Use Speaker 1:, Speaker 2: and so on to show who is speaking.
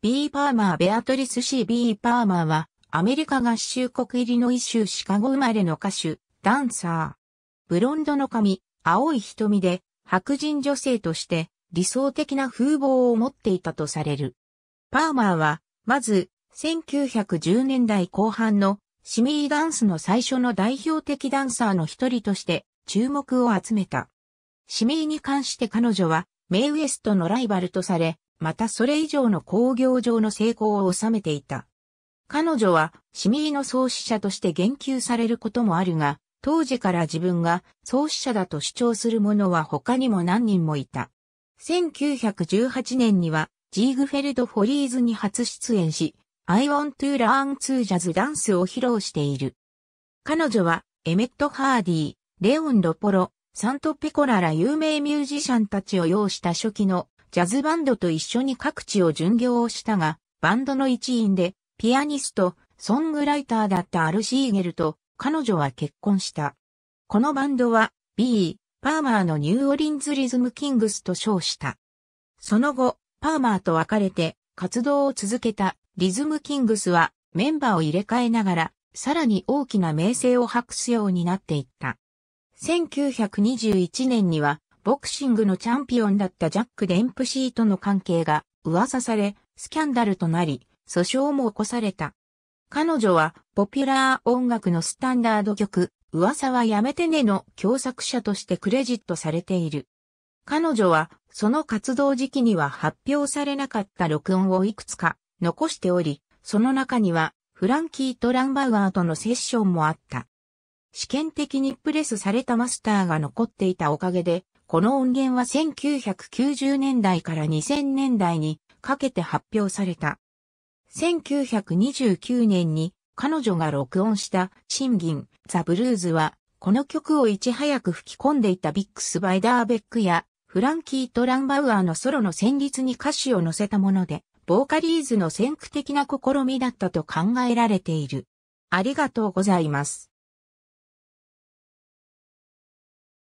Speaker 1: B. パーマーベアトリス C. B. パーマーは、アメリカ合衆国イリノイ州シカゴ生まれの歌手、ダンサー。ブロンドの髪、青い瞳で、白人女性として、理想的な風貌を持っていたとされる。パーマーは、まず、1910年代後半の、シミーダンスの最初の代表的ダンサーの一人として、注目を集めた。シミーに関して彼女は、メイウエストのライバルとされ、またそれ以上の工業上の成功を収めていた。彼女は、シミーの創始者として言及されることもあるが、当時から自分が創始者だと主張する者は他にも何人もいた。1918年には、ジーグフェルド・フォリーズに初出演し、I want to learn to jazz ダンスを披露している。彼女は、エメット・ハーディー、レオン・ロポロ、サント・ペコラら有名ミュージシャンたちを擁した初期のジャズバンドと一緒に各地を巡業をしたが、バンドの一員で、ピアニスト、ソングライターだったアルシーゲルと、彼女は結婚した。このバンドは、B. パーマーのニューオリンズリズムキングスと称した。その後、パーマーと別れて活動を続けたリズムキングスはメンバーを入れ替えながらさらに大きな名声を博すようになっていった。1921年にはボクシングのチャンピオンだったジャック・デンプシーとの関係が噂され、スキャンダルとなり、訴訟も起こされた。彼女は、ポピュラー音楽のスタンダード曲、噂はやめてねの共作者としてクレジットされている。彼女は、その活動時期には発表されなかった録音をいくつか残しており、その中には、フランキー・トランバウアーとのセッションもあった。試験的にプレスされたマスターが残っていたおかげで、この音源は1990年代から2000年代にかけて発表された。1929年に彼女が録音したシンギン、ザ・ブルーズはこの曲をいち早く吹き込んでいたビックス・バイダーベックやフランキー・トランバウアーのソロの旋律に歌詞を載せたもので、ボーカリーズの先駆的な試みだったと考えられている。ありがとうございます。